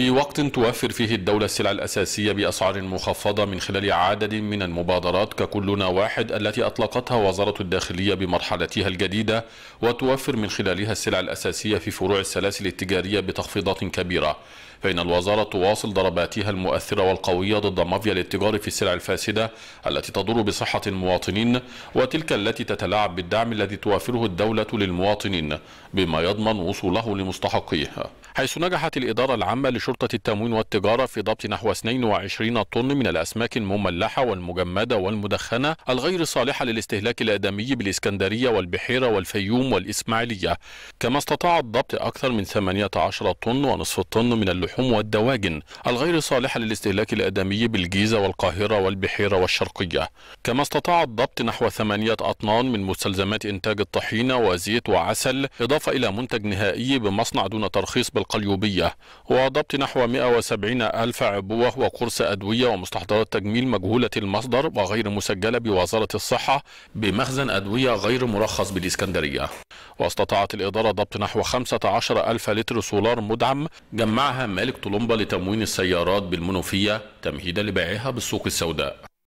في وقت توفر فيه الدولة السلع الأساسية بأسعار مخفضة من خلال عدد من المبادرات ككلنا واحد التي أطلقتها وزارة الداخلية بمرحلتها الجديدة وتوفر من خلالها السلع الأساسية في فروع السلاسل التجارية بتخفيضات كبيرة فإن الوزارة تواصل ضرباتها المؤثرة والقوية ضد مافيا الاتجار في السلع الفاسدة التي تضر بصحة المواطنين وتلك التي تتلاعب بالدعم الذي توافره الدولة للمواطنين بما يضمن وصوله لمستحقيه حيث نجحت الإدارة العامة لشرطة التموين والتجارة في ضبط نحو 22 طن من الأسماك المملحة والمجمدة والمدخنة الغير صالحة للاستهلاك الآدمي بالإسكندرية والبحيرة والفيوم والإسماعيلية كما استطاعت ضبط أكثر من 18 طن ونصف طن من اللحوم اللحوم والدواجن الغير صالحة للاستهلاك الآدمي بالجيزة والقاهرة والبحيرة والشرقية كما استطاع الضبط نحو ثمانية أطنان من مستلزمات إنتاج الطحينة وزيت وعسل إضافة إلى منتج نهائي بمصنع دون ترخيص بالقليوبية وضبط نحو 170 ألف عبوة وقرص أدوية ومستحضرات تجميل مجهولة المصدر وغير مسجلة بوزارة الصحة بمخزن أدوية غير مرخص بالإسكندرية واستطاعت الإدارة ضبط نحو 15 ألف لتر سولار مدعم جمعها مالك طلمبة لتموين السيارات بالمنوفية تمهيدا لبيعها بالسوق السوداء